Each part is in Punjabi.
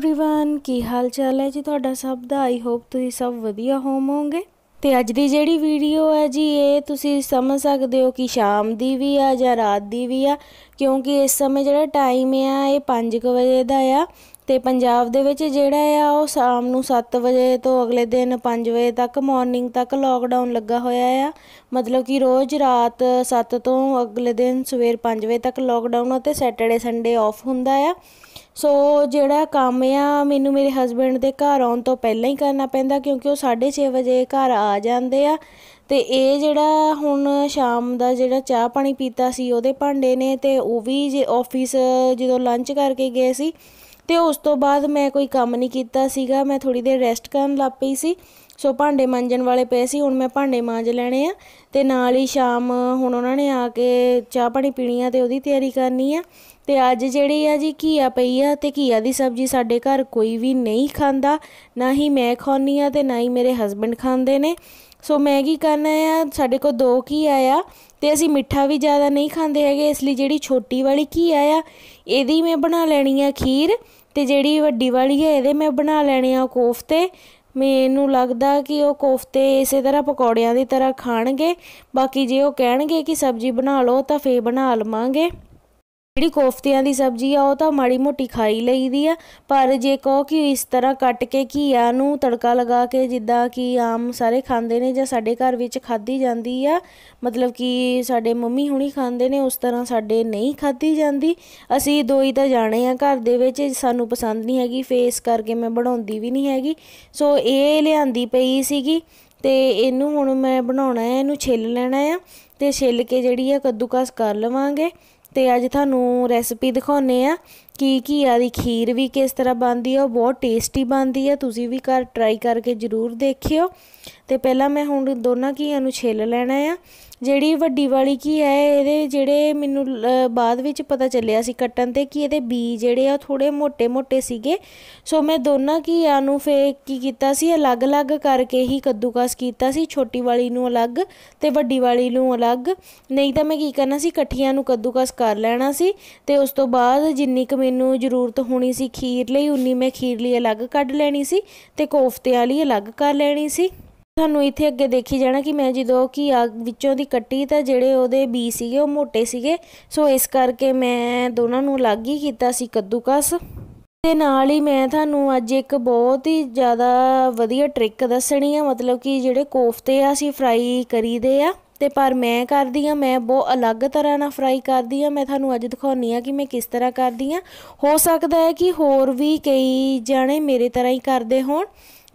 एवरीवन ਕੀ ਹਾਲ ਚਾਲ ਹੈ ਜੀ ਤੁਹਾਡਾ ਸਭ ਦਾ ਆਈ ਹੋਪ ਤੁਸੀਂ ਸਭ ਵਧੀਆ ਹੋਵੋਗੇ ਤੇ ਅੱਜ ਦੀ ਜਿਹੜੀ ਵੀਡੀਓ ਹੈ ਜੀ ਇਹ ਤੁਸੀਂ ਸਮਝ ਸਕਦੇ ਹੋ ਕਿ ਸ਼ਾਮ ਦੀ ਵੀ ਆ ਜਾਂ ਰਾਤ ਦੀ ਵੀ ਆ ਕਿਉਂਕਿ ਇਸ ਸਮੇਂ ਜਿਹੜਾ ਟਾਈਮ ਆ ਇਹ 5:00 ਵਜੇ ਦਾ ਆ ਤੇ ਪੰਜਾਬ ਦੇ ਵਿੱਚ ਜਿਹੜਾ ਆ ਉਹ ਸ਼ਾਮ ਨੂੰ 7 ਵਜੇ ਤੋਂ ਅਗਲੇ ਦਿਨ 5 ਵਜੇ ਤੱਕ ਮਾਰਨਿੰਗ ਤੱਕ ਲੋਕਡਾਊਨ ਲੱਗਾ ਹੋਇਆ ਆ ਮਤਲਬ ਕਿ ਰੋਜ਼ ਰਾਤ 7 ਤੋਂ ਅਗਲੇ ਦਿਨ ਸਵੇਰ 5 ਵਜੇ ਤੱਕ ਲੋਕਡਾਊਨ ਅਤੇ ਸੈਟਰਡੇ ਸੰਡੇ ਆਫ ਹੁੰਦਾ ਆ ਸੋ ਜਿਹੜਾ ਕੰਮ ਆ ਮੈਨੂੰ ਮੇਰੇ ਹਸਬੰਡ ਦੇ ਘਰ ਆਉਣ ਤੋਂ ਪਹਿਲਾਂ ਹੀ ਕਰਨਾ ਪੈਂਦਾ ਕਿਉਂਕਿ ਉਹ 6:30 ਵਜੇ ਘਰ ਆ ਜਾਂਦੇ ਆ ਤੇ ਇਹ ਜਿਹੜਾ ਹੁਣ ਸ਼ਾਮ ਦਾ ਜਿਹੜਾ ਚਾਹ ਪਾਣੀ ਪੀਤਾ ਸੀ ਉਹਦੇ ਭਾਂਡੇ ਨੇ ਤੇ ਉਹ ਵੀ ਜੇ ਆਫਿਸ ਜਦੋਂ ਲੰਚ ਕਰਕੇ ਗਏ ਸੀ ਤੇ ਉਸ ਤੋਂ ਬਾਅਦ ਮੈਂ ਕੋਈ ਕੰਮ ਨਹੀਂ ਕੀਤਾ ਸੀਗਾ ਮੈਂ ਥੋੜੀ ਦੇਰ ਰੈਸਟ ਕਰਨ ਲੱਗ ਪਈ ਸੀ ਸੋ ਭਾਂਡੇ ਮਾਂਜਣ ਵਾਲੇ ਪਏ ਸੀ ਹੁਣ ਮੈਂ ਭਾਂਡੇ ਮਾਂਜ ਲੈਣੇ ਆ ਤੇ ਨਾਲ ਹੀ ਸ਼ਾਮ ਹੁਣ ਉਹਨਾਂ ਨੇ ਆ ਕੇ ਚਾਹ ਪਾਣੀ ਪੀਣੀ ਆ ਤੇ ਉਹਦੀ ਤਿਆਰੀ ਕਰਨੀ ਆ ਤੇ ਅੱਜ ਜਿਹੜੀ ਆ ਜੀ ਘੀਆ ਪਈ ਆ ਤੇ ਘੀਆ ਦੀ ਸਬਜ਼ੀ ਸਾਡੇ ਘਰ ਕੋਈ ਵੀ ਨਹੀਂ ਖਾਂਦਾ ਨਾ ਹੀ ਮੈਂ ਖਾਣੀ ਆ ਤੇ ਨਾ ਹੀ ਮੇਰੇ ਹਸਬੰਡ ਖਾਂਦੇ ਨੇ ਸੋ ਮੈਂ ਕੀ ਕਰਨਾ ਆ ਸਾਡੇ ਕੋਲ ਦੋ ਕੀ ਆ ਤੇ ਅਸੀਂ ਮਿੱਠਾ ਵੀ ਜ਼ਿਆਦਾ ਨਹੀਂ ਖਾਂਦੇ ਹੈਗੇ ਇਸ ਲਈ ਜਿਹੜੀ ਛੋਟੀ ਵਾਲੀ ਕੀ ਆ ਇਹਦੀ ਮੈਂ ਬਣਾ ਲੈਣੀ ਆ ਖੀਰ ਤੇ ਜਿਹੜੀ ਵੱਡੀ ਵਾਲੀ ਹੈ ਇਹਦੇ ਮੈਂ ਬਣਾ ਲੈਣੇ ਆ ਕੋਫਤੇ ਮੈਨੂੰ ਲੱਗਦਾ ਕਿ ਉਹ ਕੋਫਤੇ ਇਸੇ ਤਰ੍ਹਾਂ ਪਕੌੜਿਆਂ ਦੀ ਤਰ੍ਹਾਂ ਖਾਣਗੇ ਬਾਕੀ ਜੇ ਉਹ ਕਹਿਣਗੇ ਕਿ ਸਬਜ਼ੀ ਬਣਾ ਲਓ ਤਾਂ ਫੇ ਬਣਾ ਲਵਾਂਗੇ ਜਿਹੜੀ ਕੋਫਤਿਆਂ ਦੀ ਸਬਜ਼ੀ ਆ ਉਹ ਤਾਂ ਮਾੜੀ ਮੋਟੀ ਖਾਈ ਲਈਦੀ ਆ ਪਰ ਜੇ ਕਹੋ ਕਿ ਇਸ ਤਰ੍ਹਾਂ ਕੱਟ ਕੇ ਘੀਆ ਨੂੰ ਤੜਕਾ ਲਗਾ ਕੇ ਜਿੱਦਾਂ ਕਿ ਆਮ ਸਾਰੇ ਖਾਂਦੇ ਨੇ ਜਾਂ ਸਾਡੇ ਘਰ ਵਿੱਚ ਖਾਧੀ ਜਾਂਦੀ ਆ ਮਤਲਬ ਕਿ ਸਾਡੇ ਮੰਮੀ ਹੁਣੀ ਖਾਂਦੇ ਨੇ ਉਸ ਤਰ੍ਹਾਂ ਸਾਡੇ ਨਹੀਂ ਖਾਧੀ ਜਾਂਦੀ ਅਸੀਂ ਦੋਈ ਤਾਂ ਜਾਣੇ ਆ ਘਰ ਦੇ ਵਿੱਚ ਸਾਨੂੰ ਪਸੰਦ ਨਹੀਂ ਹੈਗੀ ਫੇਸ ਕਰਕੇ ਮੈਂ ਬਣਾਉਂਦੀ ਵੀ ਨਹੀਂ ਹੈਗੀ ਸੋ ਇਹ ਲਿਆਂਦੀ ਪਈ ਸੀਗੀ ਤੇ ਇਹਨੂੰ ਹੁਣ ਮੈਂ ਬਣਾਉਣਾ ਹੈ ਇਹਨੂੰ ਛਿੱਲ ਲੈਣਾ ਆ ਤੇ ਛਿੱਲ ਕੇ ਜਿਹੜੀ ਆ ਕੱਦੂਕਸ ਕਰ ਲਵਾਂਗੇ ਤੇ ਅੱਜ ਤੁਹਾਨੂੰ ਰੈਸਪੀ ਦਿਖਾਉਨੇ ਆ ਕਿ ਆ ਦੀ ਖੀਰ ਵੀ ਕਿਸ ਤਰ੍ਹਾਂ ਬਣਦੀ ਹੈ ਉਹ ਬਹੁਤ ਟੇਸਟੀ ਬਣਦੀ ਹੈ ਤੁਸੀਂ ਵੀ ਘਰ ਟਰਾਈ ਕਰਕੇ ਜ਼ਰੂਰ ਦੇਖਿਓ ਤੇ ਪਹਿਲਾਂ ਮੈਂ ਹੁਣ ਦੋਨਾਂ ਕੀਆਂ ਨੂੰ ਛਿੱਲ ਲੈਣਾ ਆ ਜਿਹੜੀ ਵੱਡੀ ਵਾਲੀ ਕੀ ਹੈ ਇਹਦੇ ਜਿਹੜੇ ਮੈਨੂੰ ਬਾਅਦ ਵਿੱਚ ਪਤਾ ਚੱਲਿਆ ਸੀ ਕੱਟਣ ਤੇ ਕਿ ਇਹਦੇ ਬੀ ਜਿਹੜੇ ਆ ਥੋੜੇ ਮੋٹے-ਮੋٹے ਸੀਗੇ ਸੋ ਮੈਂ ਦੋਨਾਂ ਕੀਆਂ ਨੂੰ ਫੇ ਕੀ ਕੀਤਾ ਸੀ ਅਲੱਗ-ਅਲੱਗ ਕਰਕੇ ਹੀ ਕੱਦੂਕਸ ਕੀਤਾ ਸੀ ਛੋਟੀ ਵਾਲੀ ਨੂੰ ਅਲੱਗ ਤੇ ਵੱਡੀ ਵਾਲੀ ਨੂੰ ਅਲੱਗ ਨਹੀਂ ਤਾਂ ਮੈਂ ਕੀ ਕਰਨਾ ਸੀ ਇਕੱਠੀਆਂ ਨੂੰ ਕੱਦੂਕਸ ਕਰ ਲੈਣਾ ਸੀ ਤੇ ਉਸ ਤੋਂ ਬਾਅਦ ਜਿੰਨੀ ਕੁ ਮੈਨੂੰ ਜ਼ਰੂਰਤ ਹੋਣੀ ਸੀ ਖੀਰ ਲਈ ਉਨੀ ਮੈਂ ਖੀਰ ਲਈ ਅਲੱਗ ਕੱਢ ਲੈਣੀ ਸੀ ਤੇ ਕੋਫਤੇ ਲਈ ਅਲੱਗ ਕਰ ਲੈਣੀ ਸੀ ਤੁਹਾਨੂੰ ਇੱਥੇ ਅੱਗੇ ਦੇਖੀ ਜਾਣਾ ਕਿ ਮੈਂ ਜਦੋਂ ਕੀ ਵਿੱਚੋਂ ਦੀ ਕੱਟੀ ਤਾਂ ਜਿਹੜੇ ਉਹਦੇ ਬੀ ਸੀਗੇ ਉਹ ਮੋٹے ਸੀਗੇ ਸੋ ਇਸ ਕਰਕੇ ਮੈਂ ਦੋਨਾਂ ਨੂੰ ਅਲੱਗ ਹੀ ਕੀਤਾ ਸੀ ਕੱਦੂਕਸ ਤੇ ਨਾਲ ਹੀ ਮੈਂ ਤੁਹਾਨੂੰ ਅੱਜ ਇੱਕ ਬਹੁਤ ਹੀ ਜ਼ਿਆਦਾ ਵਧੀਆ ਟ੍ਰਿਕ ਦੱਸਣੀ ਆ ਮਤਲਬ ਕਿ ਜਿਹੜੇ ਕੋਫਤੇ ਆ ਸੀ ਫਰਾਈ ਕਰੀਦੇ ਆ ਤੇ ਪਰ ਮੈਂ ਕਰਦੀ ਆ ਮੈਂ ਬਹੁਤ ਅਲੱਗ ਤਰ੍ਹਾਂ ਨਾਲ ਫਰਾਈ ਕਰਦੀ ਆ ਮੈਂ ਤੁਹਾਨੂੰ ਅੱਜ ਦਿਖਾਉਣੀ ਆ ਕਿ ਮੈਂ ਕਿਸ ਤਰ੍ਹਾਂ ਕਰਦੀ ਆ ਹੋ ਸਕਦਾ ਹੈ ਕਿ ਹੋਰ ਵੀ ਕਈ ਜਾਣੇ ਮੇਰੇ ਤਰ੍ਹਾਂ ਹੀ ਕਰਦੇ ਹੋਣ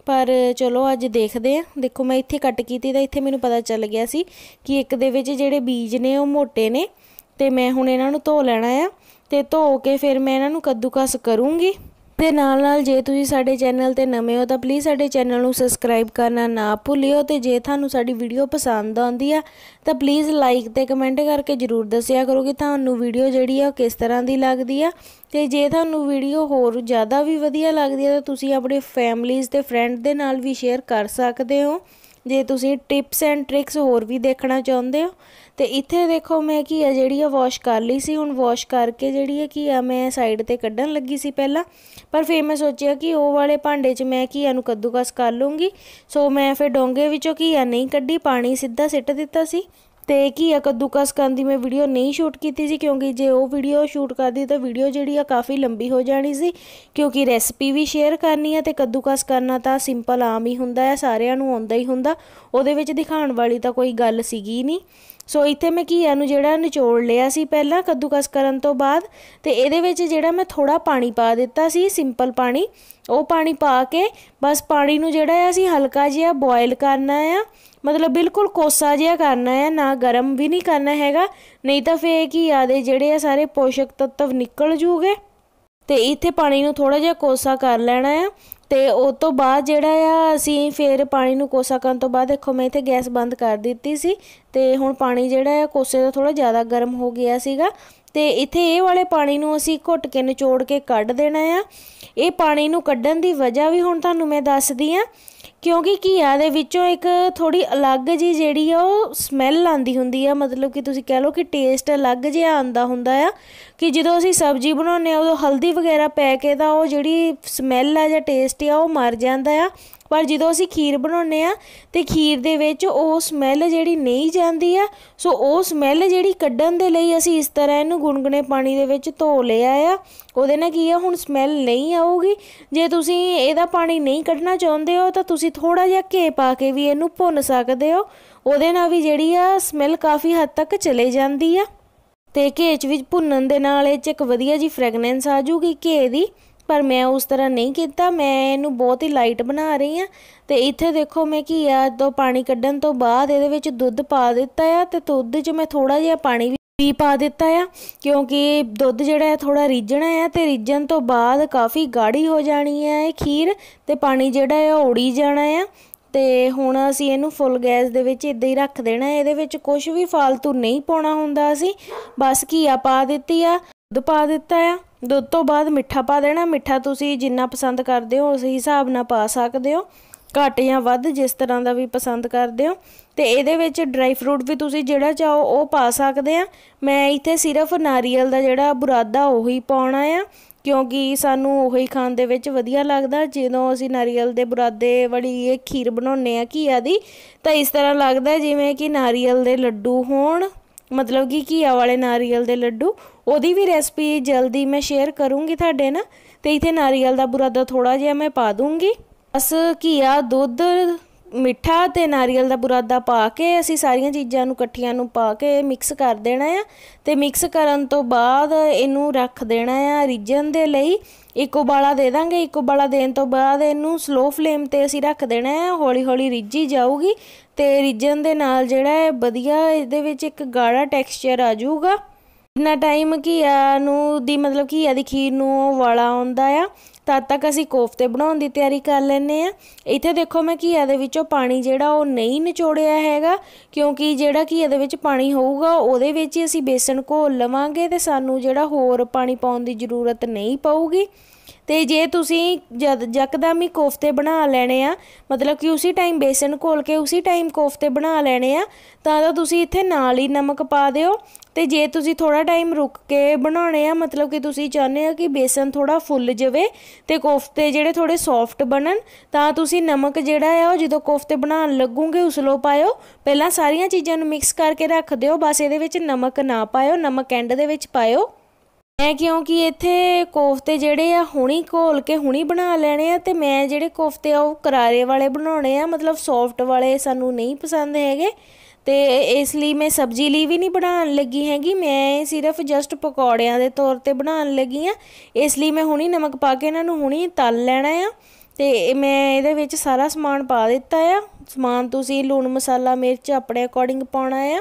ਪਰ ਚਲੋ ਅੱਜ ਦੇਖਦੇ ਆ ਦੇਖੋ ਮੈਂ ਇੱਥੇ ਕੱਟ ਕੀਤੀ ਤਾਂ ਇੱਥੇ ਮੈਨੂੰ ਪਤਾ ਚੱਲ ਗਿਆ ਸੀ ਕਿ ਇੱਕ ਦੇ ਵਿੱਚ ਜਿਹੜੇ ਬੀਜ ਨੇ ਉਹ ਮੋਟੇ ਨੇ ਤੇ ਮੈਂ ਹੁਣ ਇਹਨਾਂ ਨੂੰ ਧੋ ਲੈਣਾ ਆ ਤੇ ਧੋ ਕੇ ਫਿਰ ਮੈਂ ਇਹਨਾਂ ਨੂੰ ਕੱਦੂਕਸ ਕਰੂੰਗੀ ਤੇ ਨਾਲ ਨਾਲ ਜੇ ਤੁਸੀਂ ਸਾਡੇ ਚੈਨਲ ਤੇ ਨਵੇਂ ਹੋ ਤਾਂ ਪਲੀਜ਼ ਸਾਡੇ ਚੈਨਲ ਨੂੰ ਸਬਸਕ੍ਰਾਈਬ ਕਰਨਾ ਨਾ ਭੁੱਲਿਓ ਤੇ ਜੇ ਤੁਹਾਨੂੰ ਸਾਡੀ ਵੀਡੀਓ ਪਸੰਦ ਆਉਂਦੀ ਆ ਤਾਂ ਪਲੀਜ਼ ਲਾਈਕ ਤੇ ਕਮੈਂਟ ਕਰਕੇ ਜਰੂਰ ਦੱਸਿਆ ਕਰੋ ਕਿ ਤੁਹਾਨੂੰ ਵੀਡੀਓ ਜਿਹੜੀ ਆ ਉਹ ਕਿਸ ਤਰ੍ਹਾਂ ਦੀ ਲੱਗਦੀ ਆ ਤੇ ਜੇ ਤੁਹਾਨੂੰ ਵੀਡੀਓ ਹੋਰ ਜ਼ਿਆਦਾ ਵੀ ਵਧੀਆ ਲੱਗਦੀ ਆ ਤਾਂ ਤੁਸੀਂ ਆਪਣੇ ਫੈਮਲੀਜ਼ ਤੇ ਫਰੈਂਡ ਦੇ ਨਾਲ ਵੀ ਸ਼ੇਅਰ ਕਰ ਸਕਦੇ ਹੋ ਜੇ ਤੁਸੀਂ ਟਿਪਸ ਐਂਡ ਟ੍ਰਿਕਸ ਹੋਰ ਵੀ ਦੇਖਣਾ ਚਾਹੁੰਦੇ ਹੋ ਤੇ ਇੱਥੇ ਦੇਖੋ ਮੈਂ ਕੀ ਆ ਜਿਹੜੀ ਆ ਵਾਸ਼ ਕਰ ਲਈ ਸੀ ਹੁਣ ਵਾਸ਼ ਕਰਕੇ ਜਿਹੜੀ ਆ ਕੀ ਆ ਮੈਂ ਸਾਈਡ ਤੇ ਕੱਢਣ ਲੱਗੀ ਸੀ ਪਹਿਲਾਂ ਪਰ ਫਿਰ ਮੈਂ ਸੋਚਿਆ ਕਿ ਉਹ ਵਾਲੇ ਭਾਂਡੇ 'ਚ ਮੈਂ ਕੀ ਇਹਨੂੰ ਨੂੰ ਕੱਦੂਕਸ ਕਰ ਲੂੰਗੀ ਸੋ ਮੈਂ ਫਿਰ ਡੋਂਗੇ ਵਿੱਚੋਂ ਕੀ ਆ ਨਹੀਂ ਕੱਢੀ ਪਾਣੀ ਸਿੱਧਾ ਸਿੱਟ ਦਿੱਤਾ ਸੀ ਤੇ ਕੀ ਆ ਕੱਦੂਕਸ ਕਰਨ ਦੀ ਮੈਂ ਵੀਡੀਓ ਨਹੀਂ ਸ਼ੂਟ ਕੀਤੀ ਸੀ ਕਿਉਂਕਿ ਜੇ ਉਹ ਵੀਡੀਓ ਸ਼ੂਟ ਕਰਦੀ ਤਾਂ ਵੀਡੀਓ ਜਿਹੜੀ ਆ ਕਾਫੀ ਲੰਬੀ ਹੋ ਜਾਣੀ ਸੀ ਕਿਉਂਕਿ ਰੈਸਪੀ ਵੀ ਸ਼ੇਅਰ ਕਰਨੀ ਆ ਤੇ ਕੱਦੂਕਸ ਕਰਨਾ ਤਾਂ ਸਿੰਪਲ ਆਮ ਹੀ ਹੁੰਦਾ ਆ ਸਾਰਿਆਂ ਨੂੰ ਆਉਂਦਾ ਹੀ ਹੁੰਦਾ ਉਹਦੇ ਵਿੱਚ ਦਿਖਾਉਣ ਵਾਲੀ ਤਾਂ ਕੋਈ ਗੱਲ ਸੀਗੀ ਨਹੀਂ ਸੋ ਇੱਥੇ ਮੈਂ ਕੀ ਨੂੰ ਜਿਹੜਾ ਨਿਚੋੜ ਲਿਆ ਸੀ ਪਹਿਲਾਂ ਕੱਦੂਕਸ ਕਰਨ ਤੋਂ ਬਾਅਦ ਤੇ ਇਹਦੇ ਵਿੱਚ ਜਿਹੜਾ ਮੈਂ ਥੋੜਾ ਪਾਣੀ ਪਾ ਦਿੱਤਾ ਸੀ ਸਿੰਪਲ ਪਾਣੀ ਉਹ ਪਾਣੀ ਪਾ ਕੇ ਬਸ ਪਾਣੀ ਨੂੰ ਜਿਹੜਾ ਆ ਅਸੀਂ ਹਲਕਾ ਜਿਹਾ ਬੋਇਲ ਕਰਨਾ ਆ ਮਤਲਬ ਬਿਲਕੁਲ ਕੋਸਾ ਜਿਹਾ ਕਰਨਾ ਹੈ ਨਾ ਗਰਮ ਵੀ ਨਹੀਂ ਕਰਨਾ ਹੈਗਾ ਨਹੀਂ ਤਾਂ ਫੇਰ ਆ ਦੇ ਜਿਹੜੇ ਆ ਸਾਰੇ ਪੋਸ਼ਕ ਤੱਤਵ ਨਿਕਲ ਜੂਗੇ ਤੇ ਇੱਥੇ ਪਾਣੀ ਨੂੰ ਥੋੜਾ ਜਿਹਾ ਕੋਸਾ ਕਰ ਲੈਣਾ ਆ ਤੇ ਉਹ ਤੋਂ ਬਾਅਦ ਜਿਹੜਾ ਆ ਅਸੀਂ ਫੇਰ ਪਾਣੀ ਨੂੰ ਕੋਸਾ ਕਰਨ ਤੋਂ ਬਾਅਦ ਦੇਖੋ ਮੈਂ ਇੱਥੇ ਗੈਸ ਬੰਦ ਕਰ ਦਿੱਤੀ ਸੀ ਤੇ ਹੁਣ ਪਾਣੀ ਜਿਹੜਾ ਆ ਕੋਸੇ ਦਾ ਥੋੜਾ ਜ਼ਿਆਦਾ ਗਰਮ ਹੋ ਗਿਆ ਸੀਗਾ ਤੇ ਇੱਥੇ ਇਹ ਵਾਲੇ ਪਾਣੀ ਨੂੰ ਅਸੀਂ ਘੁੱਟ ਕੇ ਨਿਚੋੜ ਕੇ ਕੱਢ ਦੇਣਾ ਆ ਇਹ ਪਾਣੀ ਨੂੰ ਕੱਢਣ ਦੀ ਵਜ੍ਹਾ ਵੀ ਹੁਣ ਤੁਹਾਨੂੰ ਮੈਂ ਦੱਸਦੀ ਆ ਕਿਉਂਕਿ ਘੀਆ ਦੇ ਵਿੱਚੋਂ ਇੱਕ ਥੋੜੀ ਅਲੱਗ ਜੀ ਜਿਹੜੀ ਆ ਉਹ ਸਮੈਲ ਆਂਦੀ ਹੁੰਦੀ ਆ ਮਤਲਬ ਕਿ ਤੁਸੀਂ ਕਹਿ ਲਓ ਕਿ ਟੇਸਟ ਅਲੱਗ ਜਿਹਾ ਆਂਦਾ ਹੁੰਦਾ ਆ ਕਿ ਜਦੋਂ ਅਸੀਂ ਸਬਜ਼ੀ ਬਣਾਉਂਦੇ ਆ ਉਦੋਂ ਹਲਦੀ ਵਗੈਰਾ ਪੈ ਕੇ ਤਾਂ ਉਹ ਜਿਹੜੀ ਸਮੈਲ ਆ ਜਾਂ ਟੇਸਟ ਆ ਉਹ ਮਰ ਜਾਂਦਾ ਆ ਪਰ ਜਦੋਂ ਅਸੀਂ ਖੀਰ ਬਣਾਉਂਦੇ ਆ ਤੇ ਖੀਰ ਦੇ ਵਿੱਚ ਉਹ ਸਮੈਲ ਜਿਹੜੀ ਨਹੀਂ ਜਾਂਦੀ ਆ ਸੋ ਉਹ ਸਮੈਲ ਜਿਹੜੀ ਕੱਢਣ ਦੇ ਲਈ ਅਸੀਂ ਇਸ ਤਰ੍ਹਾਂ ਇਹਨੂੰ ਗੁੰਗਣੇ ਪਾਣੀ ਦੇ ਵਿੱਚ ਧੋ ਲਿਆ ਆ ਉਹਦੇ ਨਾਲ ਕੀ ਆ ਹੁਣ ਸਮੈਲ ਨਹੀਂ ਆਊਗੀ ਜੇ ਤੁਸੀਂ ਇਹਦਾ ਪਾਣੀ ਨਹੀਂ ਕੱਢਣਾ ਚਾਹੁੰਦੇ ਹੋ ਤਾਂ ਤੁਸੀਂ ਥੋੜਾ ਜਿਹਾ ਘੇ ਪਾ ਕੇ ਵੀ ਇਹਨੂੰ ਭੁੰਨ ਸਕਦੇ ਹੋ ਉਹਦੇ ਨਾਲ ਵੀ ਜਿਹੜੀ ਆ ਸਮੈਲ ਕਾਫੀ ਹੱਦ ਤੱਕ ਚਲੇ ਜਾਂਦੀ ਆ ਤੇ ਘੇ ਚ ਵਿੱਚ ਭੁੰਨਣ ਦੇ ਨਾਲ ਇਹ ਚ ਇੱਕ ਵਧੀਆ ਜੀ ਫ੍ਰੈਗਨੈਂਸ ਆ ਜੂਗੀ ਘੇ ਦੀ ਪਰ ਮੈਂ ਉਸ ਤਰ੍ਹਾਂ ਨਹੀਂ ਕੀਤਾ ਮੈਂ ਇਹਨੂੰ ਬਹੁਤ ਹੀ ਲਾਈਟ ਬਣਾ ਰਹੀ ਆ ਤੇ ਇੱਥੇ ਦੇਖੋ ਮੈਂ ਕੀ ਆ ਦੋ ਪਾਣੀ ਕੱਢਣ ਤੋਂ ਬਾਅਦ ਇਹਦੇ ਵਿੱਚ ਦੁੱਧ ਪਾ ਦਿੱਤਾ ਆ ਤੇ ਦੁੱਧ 'ਚ ਮੈਂ ਥੋੜਾ ਜਿਹਾ ਪਾਣੀ ਵੀ ਪਾ ਦਿੱਤਾ ਆ ਕਿਉਂਕਿ ਦੁੱਧ ਜਿਹੜਾ ਹੈ ਥੋੜਾ ਰਿੱਝਣਾ ਹੈ ਤੇ ਰਿੱਝਣ ਤੋਂ ਬਾਅਦ ਕਾਫੀ ਗਾੜੀ ਹੋ ਜਾਣੀ ਹੈ ਇਹ ਖੀਰ ਤੇ ਪਾਣੀ ਜਿਹੜਾ ਹੈ ਉੜੀ ਜਾਣਾ ਆ ਤੇ ਹੁਣ ਅਸੀਂ ਇਹਨੂੰ ਫੁੱਲ ਗੈਸ ਦੇ ਵਿੱਚ ਇਦਾਂ ਹੀ ਰੱਖ ਦੇਣਾ ਇਹਦੇ ਵਿੱਚ ਕੁਝ ਵੀ ਫालतू ਨਹੀਂ ਪਾਉਣਾ ਹੁੰਦਾ ਅਸੀਂ ਬਸ ਘੀਆ ਪਾ ਦਿੱਤੀ ਆ ਦੁੱਧ ਪਾ ਦਿੱਤਾ ਆ ਦੁੱਧ ਤੋਂ ਬਾਅਦ ਮਿੱਠਾ ਪਾ ਦੇਣਾ ਮਿੱਠਾ ਤੁਸੀਂ ਜਿੰਨਾ ਪਸੰਦ ਕਰਦੇ ਹੋ ਉਸ ਹਿਸਾਬ ਨਾਲ ਪਾ ਸਕਦੇ ਹੋ ਘੱਟ ਜਾਂ ਵੱਧ ਜਿਸ ਤਰ੍ਹਾਂ ਦਾ ਵੀ ਪਸੰਦ ਕਰਦੇ ਹੋ ਤੇ ਇਹਦੇ ਵਿੱਚ ਡਰਾਈ ਫਰੂਟ ਵੀ ਤੁਸੀਂ ਜਿਹੜਾ ਚਾਹੋ ਉਹ ਪਾ ਸਕਦੇ ਆ ਮੈਂ ਇੱਥੇ ਸਿਰਫ ਨਾਰੀਅਲ ਦਾ ਜਿਹੜਾ ਬੁਰਾਦਾ ਉਹੀ ਪਾਉਣਾ ਆ ਕਿਉਂਕਿ ਸਾਨੂੰ ਉਹੀ ਖਾਣ ਦੇ ਵਿੱਚ ਵਧੀਆ ਲੱਗਦਾ ਜਦੋਂ ਅਸੀਂ ਨਾਰੀਅਲ ਦੇ ਬੁਰਾਦੇ ਵਾਲੀ ਇਹ ਖੀਰ ਬਣਾਉਂਦੇ ਆ ਕੀ ਆਦੀ ਤਾਂ ਇਸ ਤਰ੍ਹਾਂ ਲੱਗਦਾ ਜਿਵੇਂ ਕਿ ਨਾਰੀਅਲ ਦੇ ਲੱਡੂ ਹੋਣ ਮਤਲਬ ਕਿ ਘੀਆ ਵਾਲੇ ਨਾਰੀਅਲ ਦੇ ਲੱਡੂ ਉਹਦੀ ਵੀ ਰੈਸਪੀ ਜਲਦੀ ਮੈਂ ਸ਼ੇਅਰ ਕਰੂੰਗੀ ਤੁਹਾਡੇ ਨਾਲ ਤੇ ਇਥੇ ਨਾਰੀਅਲ ਦਾ ਬੁਰਾਦਾ ਥੋੜਾ ਜਿਹਾ ਮੈਂ ਪਾ ਦੂੰਗੀ ਬਸ ਘੀਆ ਦੁੱਧ ਮਿੱਠਾ ਤੇ ਨਾਰੀਅਲ ਦਾ ਬੁਰਾਦਾ ਪਾ ਕੇ ਅਸੀਂ ਸਾਰੀਆਂ ਚੀਜ਼ਾਂ ਨੂੰ ਇਕੱਠੀਆਂ ਨੂੰ ਪਾ ਕੇ ਮਿਕਸ ਕਰ ਦੇਣਾ ਆ ਤੇ ਮਿਕਸ ਕਰਨ ਤੋਂ ਬਾਅਦ ਇਹਨੂੰ ਰੱਖ ਦੇਣਾ ਆ ਰਿਜਨ ਦੇ ਲਈ ਇੱਕ ਉਬਾਲਾ ਦੇ ਦਾਂਗੇ ਇੱਕ ਉਬਾਲਾ ਦੇਣ ਤੋਂ ਬਾਅਦ ਇਹਨੂੰ ਸਲੋ ਫਲੇਮ ਤੇ ਅਸੀਂ ਰੱਖ ਦੇਣਾ ਆ ਹੌਲੀ ਹੌਲੀ ਰਿੱਝੀ ਜਾਊਗੀ ਤੇ ਰਿਜਨ ਦੇ ਨਾਲ ਜਿਹੜਾ ਹੈ ਵਧੀਆ ਇਹਦੇ ਵਿੱਚ ਇੱਕ ਗਾੜਾ ਟੈਕਸਚਰ ਆ ਜਾਊਗਾ ਇੰਨਾ ਟਾਈਮ ਘੀਆ ਨੂੰ ਦੀ ਮਤਲਬ ਘੀਆ ਦੀ ਖੀਰ ਨੂੰ ਵਾਲਾ ਆਉਂਦਾ ਆ ਤਦ ਤੱਕ ਅਸੀਂ ਕੋਫਤੇ ਬਣਾਉਣ ਦੀ ਤਿਆਰੀ ਕਰ ਲੈਨੇ ਆ ਇੱਥੇ ਦੇਖੋ ਮੈਂ ਘੀਆ ਦੇ ਵਿੱਚੋਂ ਪਾਣੀ ਜਿਹੜਾ ਉਹ ਨਹੀਂ ਨਿਚੋੜਿਆ ਹੈਗਾ ਕਿਉਂਕਿ ਜਿਹੜਾ ਘੀਆ ਦੇ ਵਿੱਚ ਪਾਣੀ ਹੋਊਗਾ ਉਹਦੇ ਵਿੱਚ ਹੀ ਅਸੀਂ ਬੇਸਣ ਘੋਲ ਲਵਾਂਗੇ ਤੇ ਸਾਨੂੰ ਜਿਹੜਾ ਹੋਰ ਪਾਣੀ ਪਾਉਣ ਦੀ ਜ਼ਰੂਰਤ ਨਹੀਂ ਪਊਗੀ ਤੇ ਜੇ ਤੁਸੀਂ ਜਦ ਜਕਦਮ ਹੀ ਕੋਫਤੇ ਬਣਾ ਲੈਣੇ ਆ ਮਤਲਬ ਕਿ ਉਸੇ ਟਾਈਮ ਬੇਸਨ ਘੋਲ ਕੇ ਉਸੇ ਟਾਈਮ ਕੋਫਤੇ ਬਣਾ ਲੈਣੇ ਆ ਤਾਂ ਤਾਂ ਤੁਸੀਂ ਇੱਥੇ ਨਾਲ ਹੀ ਨਮਕ ਪਾ ਦਿਓ ਤੇ ਜੇ ਤੁਸੀਂ ਥੋੜਾ ਟਾਈਮ ਰੁਕ ਕੇ ਬਣਾਉਣੇ ਆ ਮਤਲਬ ਕਿ ਤੁਸੀਂ ਚਾਹੁੰਦੇ ਆ ਕਿ ਬੇਸਨ ਥੋੜਾ ਫੁੱਲ ਜਵੇ ਤੇ ਕੋਫਤੇ ਜਿਹੜੇ ਥੋੜੇ ਸੌਫਟ ਬਣਨ ਤਾਂ ਤੁਸੀਂ ਨਮਕ ਜਿਹੜਾ ਆ ਉਹ ਜਦੋਂ ਕੋਫਤੇ ਬਣਾਉਣ ਲੱਗੋਗੇ ਉਸ ਲੋ ਪਾਇਓ ਪਹਿਲਾਂ ਸਾਰੀਆਂ ਚੀਜ਼ਾਂ ਨੂੰ ਮਿਕਸ ਕਰਕੇ ਰੱਖ ਦਿਓ ਬਸ ਇਹਦੇ ਵਿੱਚ ਨਮਕ ਨਾ ਪਾਇਓ ਨਮਕ ਐਂਡ ਦੇ ਵਿੱਚ ਪਾਇਓ ਮੈਂ ਕਿਉਂਕਿ ਇੱਥੇ ਕੋਫਤੇ ਜਿਹੜੇ ਆ ਹੁਣੀ ਘੋਲ ਕੇ ਹੁਣੀ ਬਣਾ ਲੈਣੇ ਆ ਤੇ ਮੈਂ ਜਿਹੜੇ ਕੋਫਤੇ ਆ ਉਹ ਕਰਾਰੇ ਵਾਲੇ ਬਣਾਉਣੇ ਆ ਮਤਲਬ ਸੌਫਟ ਵਾਲੇ ਸਾਨੂੰ ਨਹੀਂ ਪਸੰਦ ਹੈਗੇ ਤੇ ਇਸ ਲਈ ਮੈਂ ਸਬਜ਼ੀ ਲਈ ਵੀ ਨਹੀਂ ਬਣਾਉਣ ਲੱਗੀ ਹੈਗੀ ਮੈਂ ਸਿਰਫ ਜਸਟ ਪਕੌੜਿਆਂ ਦੇ ਤੌਰ ਤੇ ਬਣਾਉਣ ਲੱਗੀ ਆ ਇਸ ਲਈ ਮੈਂ ਹੁਣੀ ਨਮਕ ਪਾ ਕੇ ਇਹਨਾਂ ਨੂੰ ਹੁਣੀ ਤਲ ਲੈਣਾ ਆ ਤੇ ਮੈਂ ਇਹਦੇ ਵਿੱਚ ਸਾਰਾ ਸਮਾਨ ਪਾ ਦਿੱਤਾ ਆ ਸਮਾਨ ਤੁਸੀਂ ਲੂਣ ਮਸਾਲਾ ਮਿਰਚ ਆਪਣੇ ਅਕੋਰਡਿੰਗ ਪਾਉਣਾ ਆ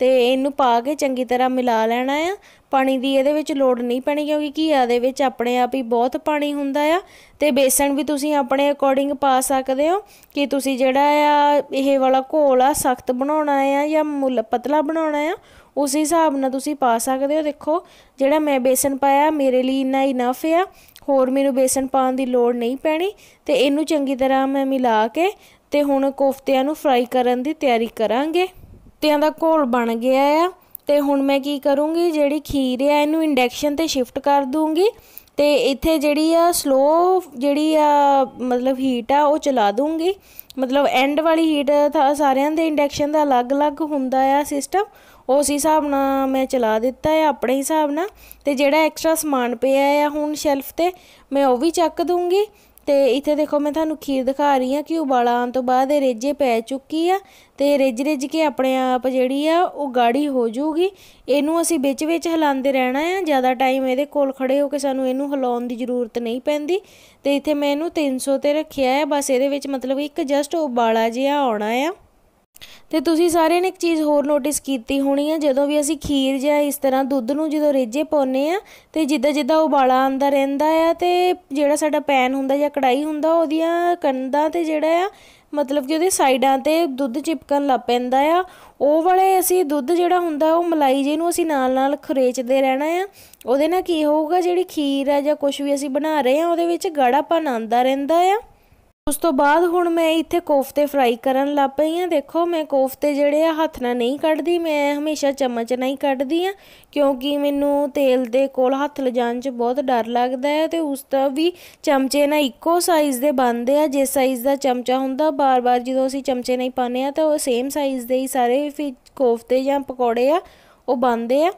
ਤੇ ਇਹਨੂੰ ਪਾ ਕੇ ਚੰਗੀ ਤਰ੍ਹਾਂ ਮਿਲਾ ਲੈਣਾ ਆ ਪਾਣੀ ਦੀ ਇਹਦੇ ਵਿੱਚ ਲੋੜ ਨਹੀਂ ਪੈਣੀ ਕਿਉਂਕਿ ਘੀਆ ਦੇ ਵਿੱਚ ਆਪਣੇ ਆਪ ਹੀ ਬਹੁਤ ਪਾਣੀ ਹੁੰਦਾ ਆ ਤੇ ਬੇਸਣ ਵੀ ਤੁਸੀਂ ਆਪਣੇ ਅਕੋਰਡਿੰਗ ਪਾ ਸਕਦੇ ਹੋ ਕਿ ਤੁਸੀਂ ਜਿਹੜਾ ਆ ਇਹ ਵਾਲਾ ਘੋਲ ਆ ਸਖਤ ਬਣਾਉਣਾ ਆ ਜਾਂ ਮੁੱਲ ਪਤਲਾ ਬਣਾਉਣਾ ਆ ਉਸ ਹਿਸਾਬ ਨਾਲ ਤੁਸੀਂ ਪਾ ਸਕਦੇ ਹੋ ਦੇਖੋ ਜਿਹੜਾ ਮੈਂ ਬੇਸਣ ਪਾਇਆ ਮੇਰੇ ਲਈ ਇਨਾ ਇਨਫ ਆ ਹੋਰ ਮੈਨੂੰ ਬੇਸਣ ਪਾਉਣ ਦੀ ਲੋੜ ਨਹੀਂ ਪੈਣੀ ਤੇ ਇਹਨੂੰ ਚੰਗੀ ਤਰ੍ਹਾਂ ਮੈਂ ਮਿਲਾ ਕੇ ਤੇ ਹੁਣ ਕੋਫਤਿਆਂ ਨੂੰ ਫਰਾਈ ਕਰਨ ਦੀ ਤਿਆਰੀ ਕਰਾਂਗੇ ਕੁੱਤਿਆਂ ਦਾ ਘੋਲ ਬਣ ਗਿਆ ਆ ਤੇ ਹੁਣ ਮੈਂ ਕੀ ਕਰੂੰਗੀ ਜਿਹੜੀ ਖੀਰ ਆ ਇਹਨੂੰ ਇੰਡੈਕਸ਼ਨ ਤੇ ਸ਼ਿਫਟ ਕਰ ਦੂੰਗੀ ਤੇ ਇੱਥੇ ਜਿਹੜੀ ਆ ਸਲੋ ਜਿਹੜੀ ਆ ਮਤਲਬ ਹੀਟ ਆ ਉਹ ਚਲਾ ਦੂੰਗੀ ਮਤਲਬ ਐਂਡ ਵਾਲੀ ਹੀਟ ਸਾਰਿਆਂ ਦੇ ਇੰਡੈਕਸ਼ਨ ਦਾ ਅਲੱਗ-ਅਲੱਗ ਹੁੰਦਾ ਆ ਸਿਸਟਮ ਉਸ ਹਿਸਾਬ ਨਾਲ ਮੈਂ ਚਲਾ ਦਿੱਤਾ ਹੈ ਆਪਣੇ ਹਿਸਾਬ ਨਾਲ ਤੇ ਜਿਹੜਾ ਐਕਸਟਰਾ ਸਮਾਨ ਪਿਆ ਆ ਹੁਣ ਸ਼ੈਲਫ ਤੇ ਮੈਂ ਉਹ ਵੀ ਚੱਕ ਦੂੰਗੀ ਤੇ ਇੱਥੇ ਦੇਖੋ ਮੈਂ ਤੁਹਾਨੂੰ ਖੀਰ ਦਿਖਾ ਰਹੀ ਹਾਂ ਕਿ ਉਬਾਲਾ ਆਉਣ ਤੋਂ ਬਾਅਦ ਇਹ ਰੇਜੇ ਪੈ ਚੁੱਕੀ ਆ ਤੇ ਰੇਜ ਰੇਜ ਕੇ ਆਪਣੇ ਆਪ ਜਿਹੜੀ ਆ ਉਹ ਗਾੜੀ ਹੋ ਜੂਗੀ ਇਹਨੂੰ ਅਸੀਂ ਵਿੱਚ ਵਿੱਚ ਹਿਲਾਉਂਦੇ ਰਹਿਣਾ ਆ ਜ਼ਿਆਦਾ ਟਾਈਮ ਇਹਦੇ ਕੋਲ ਖੜੇ ਹੋ ਕੇ ਸਾਨੂੰ ਇਹਨੂੰ ਹਿਲਾਉਣ ਦੀ ਜ਼ਰੂਰਤ ਨਹੀਂ ਪੈਂਦੀ ਤੇ ਇੱਥੇ ਮੈਂ ਇਹਨੂੰ 300 ਤੇ ਰੱਖਿਆ ਆ ਬਸ ਇਹਦੇ ਵਿੱਚ ਮਤਲਬ ਇੱਕ ਜਸਟ ਉਬਾਲਾ ਜਿਹਾ ਆਉਣਾ ਆ ਤੇ ਤੁਸੀਂ ਸਾਰਿਆਂ ਨੇ ਇੱਕ ਚੀਜ਼ ਹੋਰ ਨੋਟਿਸ ਕੀਤੀ ਹੋਣੀ ਹੈ ਜਦੋਂ ਵੀ ਅਸੀਂ ਖੀਰ ਜਾਂ ਇਸ ਤਰ੍ਹਾਂ ਦੁੱਧ ਨੂੰ ਜਦੋਂ ਰੇਜੇ ਪਾਉਨੇ ਆ ਤੇ ਜਿੱਦਾਂ ਜਿੱਦਾਂ ਉਬਾਲਾ ਆਂਦਾ ਰਹਿੰਦਾ ਆ ਤੇ ਜਿਹੜਾ ਸਾਡਾ ਪੈਨ ਹੁੰਦਾ ਜਾਂ ਕੜਾਈ ਹੁੰਦਾ ਉਹਦੀਆਂ ਕੰਧਾਂ ਤੇ ਜਿਹੜਾ ਆ ਮਤਲਬ ਕਿ ਉਹਦੇ ਸਾਈਡਾਂ ਤੇ ਦੁੱਧ ਚਿਪਕਣ ਲੱਗ ਪੈਂਦਾ ਆ ਉਹ ਵਾਲੇ ਅਸੀਂ ਦੁੱਧ ਜਿਹੜਾ ਹੁੰਦਾ ਉਹ ਮਲਾਈ ਜੇ ਨੂੰ ਅਸੀਂ ਨਾਲ-ਨਾਲ ਖਰੇਚਦੇ ਰਹਿਣਾ ਆ ਉਹਦੇ ਨਾਲ ਕੀ ਹੋਊਗਾ ਜਿਹੜੀ ਖੀਰ ਆ ਜਾਂ ਕੁਝ ਵੀ ਅਸੀਂ ਬਣਾ ਰਹੇ ਆ ਉਹਦੇ ਵਿੱਚ ਗਾੜਾਪਨ ਆਂਦਾ ਰਹਿੰਦਾ ਆ ਉਸ ਤੋਂ ਬਾਅਦ ਹੁਣ ਮੈਂ ਇੱਥੇ ਕੋਫਤੇ ਫਰਾਈ ਕਰਨ ਲੱਗ ਪਈ ਆ ਦੇਖੋ ਮੈਂ ਕੋਫਤੇ ਜਿਹੜੇ ਆ ਹੱਥ ਨਾਲ ਨਹੀਂ ਕੱਢਦੀ ਮੈਂ ਹਮੇਸ਼ਾ ਚਮਚ ਨਾਲ ਹੀ ਕੱਢਦੀ ਆ ਕਿਉਂਕਿ ਮੈਨੂੰ ਤੇਲ ਦੇ ਕੋਲ ਹੱਥ ਲਜਾਣ 'ਚ ਬਹੁਤ ਡਰ ਲੱਗਦਾ ਹੈ ਤੇ ਉਸ ਤਾਂ ਵੀ ਚਮਚੇ ਨਾਲ ਇੱਕੋ ਸਾਈਜ਼ ਦੇ ਬੰਦੇ ਆ ਜੇ ਸਾਈਜ਼ ਦਾ ਚਮਚਾ ਹੁੰਦਾ ਬਾਰ-ਬਾਰ ਜਦੋਂ ਅਸੀਂ ਚਮਚੇ ਨਹੀਂ ਪਾਣੇ ਆ ਤਾਂ ਉਹ ਸੇਮ ਸਾਈਜ਼ ਦੇ ਹੀ ਸਾਰੇ ਕੋਫਤੇ ਜਾਂ ਪਕੌੜੇ ਆ ਉਹ ਬੰਦੇ ਆ